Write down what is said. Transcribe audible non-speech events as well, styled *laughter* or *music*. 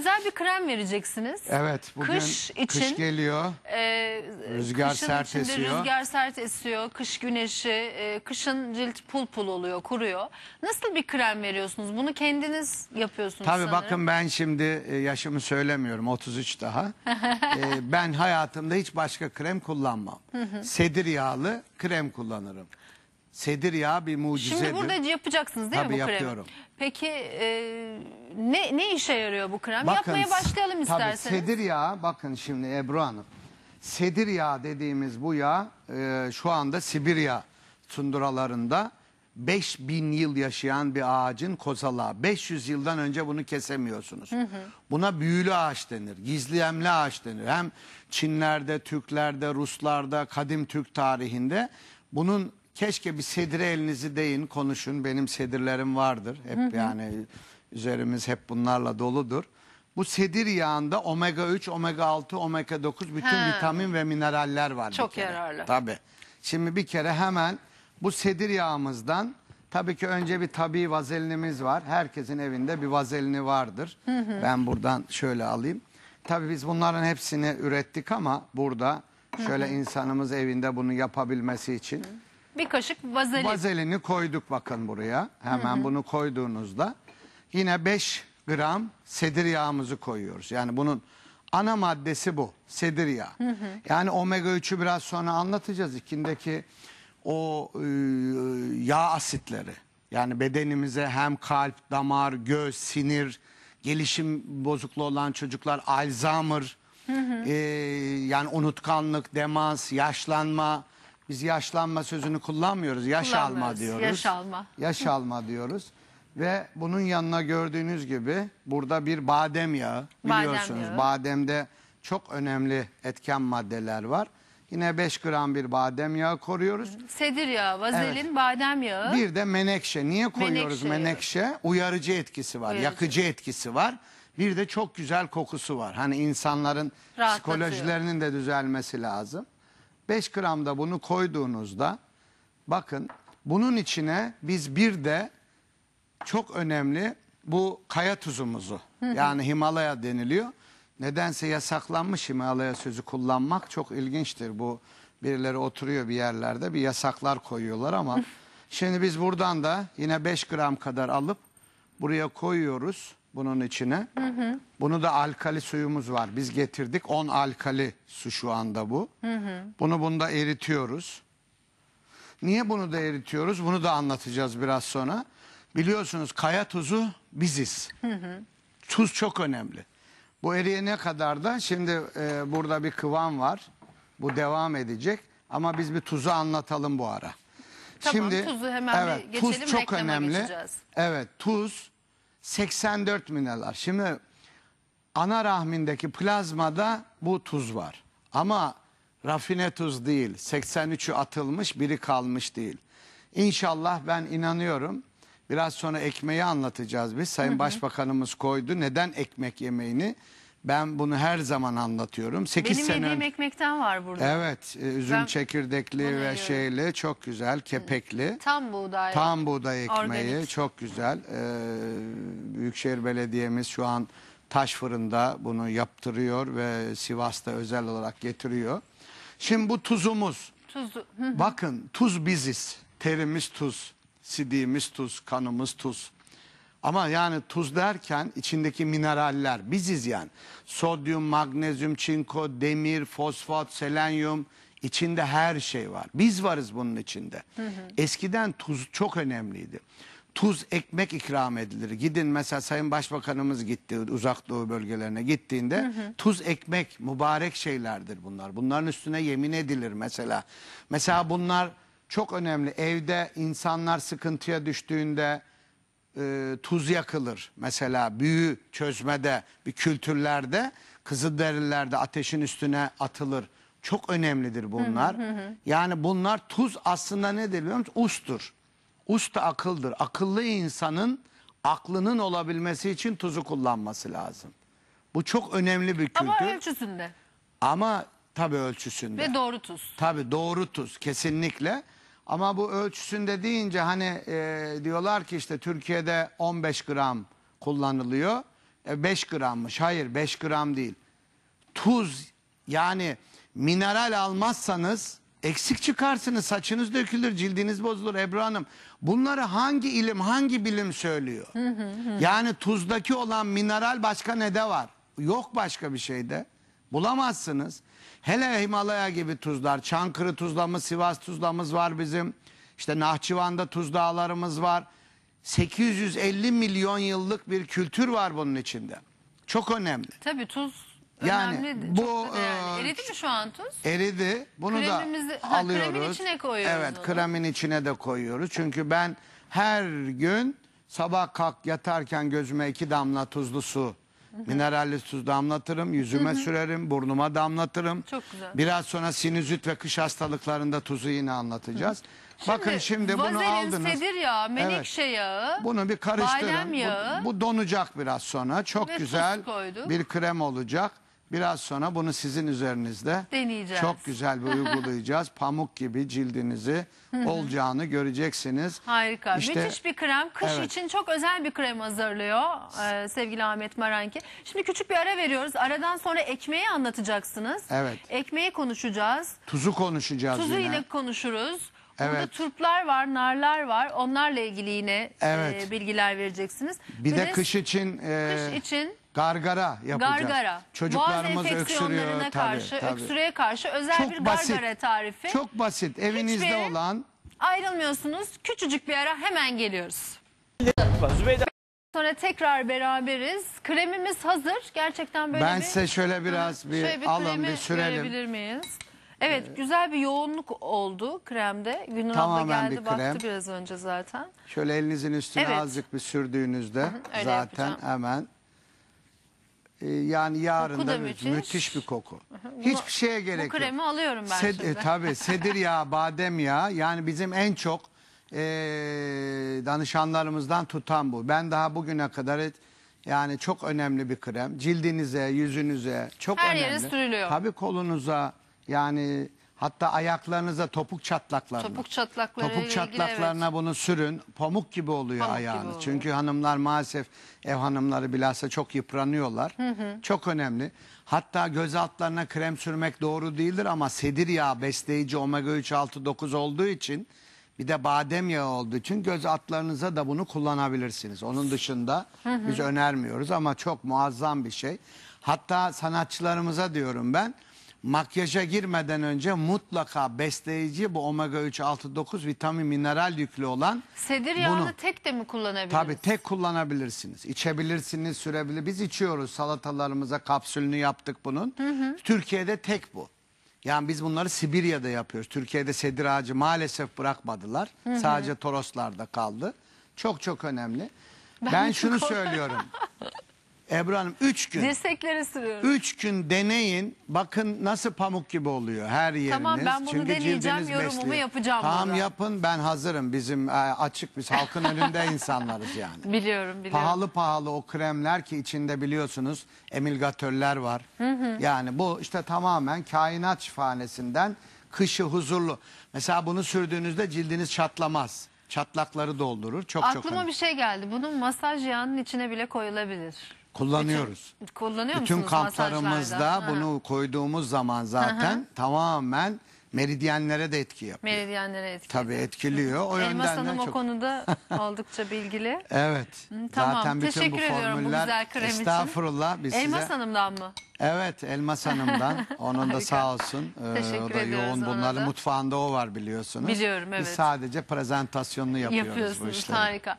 güzel bir krem vereceksiniz. Evet bugün kış, için, kış geliyor. E, rüzgar sert esiyor. Rüzgar sert esiyor. Kış güneşi. E, kışın cilt pul pul oluyor kuruyor. Nasıl bir krem veriyorsunuz? Bunu kendiniz yapıyorsunuz Tabii sanırım. bakın ben şimdi e, yaşımı söylemiyorum. 33 daha. *laughs* e, ben hayatımda hiç başka krem kullanmam. Sedir yağlı krem kullanırım. Sedir ya bir mucize. Şimdi burada yapacaksınız değil Tabii mi bu kremi? yapıyorum. Peki e, ne, ne işe yarıyor bu krem? Bakın, Yapmaya başlayalım isterseniz. sedir yağı bakın şimdi Ebru Hanım. Sedir yağı dediğimiz bu yağ e, şu anda Sibirya tunduralarında 5000 yıl yaşayan bir ağacın kozalağı. 500 yıldan önce bunu kesemiyorsunuz. Buna büyülü ağaç denir, gizleyemli ağaç denir. Hem Çinlerde, Türklerde, Ruslarda, kadim Türk tarihinde bunun Keşke bir sedire elinizi değin, konuşun. Benim sedirlerim vardır. Hep yani üzerimiz hep bunlarla doludur. Bu sedir yağında omega 3, omega 6, omega 9 bütün He. vitamin ve mineraller var. bir Çok kere. yararlı. Tabii. Şimdi bir kere hemen bu sedir yağımızdan tabii ki önce bir tabii vazelinimiz var. Herkesin evinde bir vazelini vardır. Ben buradan şöyle alayım. Tabii biz bunların hepsini ürettik ama burada şöyle insanımız evinde bunu yapabilmesi için bir kaşık vazelin. Vazelini koyduk bakın buraya. Hemen Hı -hı. bunu koyduğunuzda yine 5 gram sedir yağımızı koyuyoruz. Yani bunun ana maddesi bu. Sedir yağı. Hı hı. Yani omega 3'ü biraz sonra anlatacağız. İkindeki o e, yağ asitleri. Yani bedenimize hem kalp, damar, göz, sinir, gelişim bozukluğu olan çocuklar Alzheimer, hı hı. E, yani unutkanlık, demans, yaşlanma, biz yaşlanma sözünü kullanmıyoruz. Yaş alma diyoruz. Yaş alma. Yaş alma diyoruz. Ve bunun yanına gördüğünüz gibi burada bir badem yağı biliyorsunuz. Badem Bademde çok önemli etken maddeler var. Yine 5 gram bir badem yağı koruyoruz. Sedir yağı, vazelin, Evet. badem yağı. Bir de menekşe. Niye koyuyoruz Menekşe. menekşe? Uyarıcı etkisi var, Uyarıcı. yakıcı etkisi var. Bir de çok güzel kokusu var. Hani insanların psikolojilerinin de düzelmesi lazım. 5 gram da bunu koyduğunuzda bakın bunun içine biz bir de çok önemli bu kaya tuzumuzu yani Himalaya deniliyor. Nedense yasaklanmış Himalaya sözü kullanmak çok ilginçtir. Bu birileri oturuyor bir yerlerde bir yasaklar koyuyorlar ama şimdi biz buradan da yine 5 gram kadar alıp buraya koyuyoruz bunun içine. Hı hı. Bunu da alkali suyumuz var. Biz getirdik 10 alkali su şu anda bu. Hı hı. Bunu bunda eritiyoruz. Niye bunu da eritiyoruz? Bunu da anlatacağız biraz sonra. Biliyorsunuz kaya tuzu biziz. Hı hı. Tuz çok önemli. Bu eriyene kadar da şimdi e, burada bir kıvam var. Bu devam edecek. Ama biz bir tuzu anlatalım bu ara. Tamam Şimdi, tuzu hemen evet, geçelim. Tuz çok önemli. Geçeceğiz. Evet tuz 84 mineral. Şimdi ana rahmindeki plazmada bu tuz var. Ama rafine tuz değil. 83'ü atılmış, biri kalmış değil. İnşallah ben inanıyorum. Biraz sonra ekmeği anlatacağız biz. Sayın hı hı. Başbakanımız koydu. Neden ekmek yemeğini? Ben bunu her zaman anlatıyorum. 8 Benim sene yediğim ekmekten var burada. Evet, e, üzüm Ben çekirdekli ve yiyorum. şeyli çok güzel, kepekli. Tam buğday. Tam buğday ekmeği Organik. çok güzel. Ee, Büyükşehir Belediye'miz şu an taş fırında bunu yaptırıyor ve Sivas'ta özel olarak getiriyor. Şimdi bu tuzumuz. Tuzlu. Bakın tuz biziz. Terimiz tuz, sidiğimiz tuz, kanımız tuz. Ama yani tuz derken içindeki mineraller biziz yani. Sodyum, magnezyum, çinko, demir, fosfat, selenyum içinde her şey var. Biz varız bunun içinde. Hı hı. Eskiden tuz çok önemliydi. Tuz ekmek ikram edilir. Gidin mesela Sayın Başbakanımız gitti uzak doğu bölgelerine gittiğinde hı hı. tuz ekmek mübarek şeylerdir bunlar. Bunların üstüne yemin edilir mesela. Mesela bunlar çok önemli. Evde insanlar sıkıntıya düştüğünde e, tuz yakılır. Mesela büyü çözmede bir kültürlerde Kızılderililerde ateşin üstüne atılır. Çok önemlidir bunlar. Yani bunlar tuz aslında nedir biliyor musun? Ustur. Us da akıldır. Akıllı insanın aklının olabilmesi için tuzu kullanması lazım. Bu çok önemli bir kültür. Ama ölçüsünde. Ama tabii ölçüsünde. Ve doğru tuz. Tabii doğru tuz kesinlikle. Ama bu ölçüsünde deyince hani e, diyorlar ki işte Türkiye'de 15 gram kullanılıyor. E, 5 grammış. Hayır 5 gram değil. Tuz yani mineral almazsanız eksik çıkarsınız. Saçınız dökülür, cildiniz bozulur Ebru Hanım. Bunları hangi ilim, hangi bilim söylüyor? yani tuzdaki olan mineral başka ne de var? Yok başka bir şeyde. Bulamazsınız. Hele Himalaya gibi tuzlar, Çankırı tuzlamız, Sivas tuzlamız var bizim. İşte Nahçıvan'da tuz dağlarımız var. 850 milyon yıllık bir kültür var bunun içinde. Çok önemli. Tabii tuz yani önemli. Bu Çok e, eridi mi şu an tuz? eridi. Bunu Kremimizi- da ha, alıyoruz. kremin içine koyuyoruz Evet, onu. kremin içine de koyuyoruz. Çünkü ben her gün sabah kalk yatarken gözüme iki damla tuzlu su *laughs* Mineralli tuz damlatırım, yüzüme sürerim, burnuma damlatırım. Çok güzel. Biraz sonra sinüzit ve kış hastalıklarında tuzu yine anlatacağız. Bakın şimdi bunu vazelin, aldınız. sedir yağı, menekşe yağı. Bunu bir karıştırın. Badem Bu- Bu, donacak biraz sonra. Çok Ve güzel bir krem olacak. Biraz sonra bunu sizin üzerinizde Deneyeceğiz. çok güzel bir uygulayacağız. *laughs* Pamuk gibi cildinizi olacağını göreceksiniz. Harika. İşte- Müthiş bir krem. Kış Evet. için çok özel bir krem hazırlıyor e, sevgili Ahmet Maranki. Şimdi küçük bir ara veriyoruz. Aradan sonra ekmeği anlatacaksınız. Evet. Ekmeği konuşacağız. Tuzu konuşacağız Tuzu yine. ile konuşuruz. Burada Evet. turplar var, narlar var. Onlarla ilgili yine e, Evet. e, bilgiler vereceksiniz. Bir de kış için, e, kış için Gargara yapacağız. Gargara. Çocuklarımız Boğaz öksürüyor. Tabii, karşı, tabii. öksürüğe karşı özel Çok bir basit. gargara tarifi. Çok basit. Evinizde Hiçbir olan. Ayrılmıyorsunuz. Küçücük bir ara hemen geliyoruz. Zübeyde. Sonra tekrar beraberiz. Kremimiz hazır. Gerçekten böyle ben bir... Ben size şöyle biraz bir şöyle bir alın bir sürelim. miyiz? Evet ee, güzel bir yoğunluk oldu kremde. Günün abla geldi bir baktı krem. baktı biraz önce zaten. Şöyle elinizin üstüne evet. azıcık bir sürdüğünüzde Hı -hı, zaten yapacağım. hemen ee, yani yarında müthiş. müthiş bir koku. Hiçbir şeye gerek yok. Bu kremi yok. alıyorum ben Sed, şimdi. E, tabii sedir yağı, *laughs* badem yağı yani bizim en çok e, danışanlarımızdan tutan bu. Ben daha bugüne kadar et, yani çok önemli bir krem. Cildinize, yüzünüze çok Her önemli. Her yere sürülüyor. Tabii kolunuza yani Hatta ayaklarınıza topuk çatlaklarına. Topuk çatlakları Topuk çatlaklarına evet. bunu sürün. Pamuk gibi oluyor Pamuk ayağınız. Gibi oluyor. Çünkü hanımlar maalesef ev hanımları bilhassa çok yıpranıyorlar. Hı hı. Çok önemli. Hatta göz altlarına krem sürmek doğru değildir ama sedir yağı besleyici omega 3 6 9 olduğu için bir de badem yağı olduğu için göz altlarınıza da bunu kullanabilirsiniz. Onun dışında hı hı. biz önermiyoruz ama çok muazzam bir şey. Hatta sanatçılarımıza diyorum ben Makyaja girmeden önce mutlaka besleyici bu omega 3, 6, 9 vitamin mineral yüklü olan Sedir yağını bunu- tek de mi kullanabiliriz? Tabii tek kullanabilirsiniz. İçebilirsiniz, sürebilir. Biz içiyoruz salatalarımıza kapsülünü yaptık bunun. Türkiye'de tek bu. Yani biz bunları Sibirya'da yapıyoruz. Türkiye'de sedir ağacı maalesef bırakmadılar. Sadece Toroslar'da kaldı. Çok çok önemli. Ben, şunu söylüyorum. *laughs* Ebru Hanım 3 gün. Dirsekleri sürüyorum. 3 gün deneyin. Bakın nasıl pamuk gibi oluyor her yeriniz. Tamam ben bunu Çünkü deneyeceğim yorumumu besliyor. yapacağım. Tamam burada. yapın ben hazırım. Bizim e, açık biz halkın önünde insanlarız yani. *laughs* Biliyorum biliyorum. Pahalı pahalı o kremler ki içinde biliyorsunuz emilgatörler var. Yani bu işte tamamen kainat şifanesinden kışı huzurlu. Mesela bunu sürdüğünüzde cildiniz çatlamaz. Çatlakları doldurur. Çok çok Aklıma önemli. bir şey geldi. Bunun masaj yağının içine bile koyulabilir. Kullanıyoruz. Bütün, kullanıyor Bütün musunuz kamplarımızda bunu koyduğumuz zaman zaten tamamen meridyenlere de etki yapıyor. Meridyenlere etkili. Tabii etkiliyor. O Elmas yönden de o konuda *laughs* oldukça bilgili. Evet. Tamam. Zaten bütün Teşekkür bu ediyorum bu güzel krem için. estağfurullah biz Elmas size... Hanım'dan mı? Evet Elmas Hanım'dan *laughs* onun da sağ olsun. Ee, Teşekkür o da yoğun ona bunların mutfağında o var biliyorsunuz. Biliyorum, evet. Biz sadece prezentasyonunu yapıyoruz bu işleri. Harika.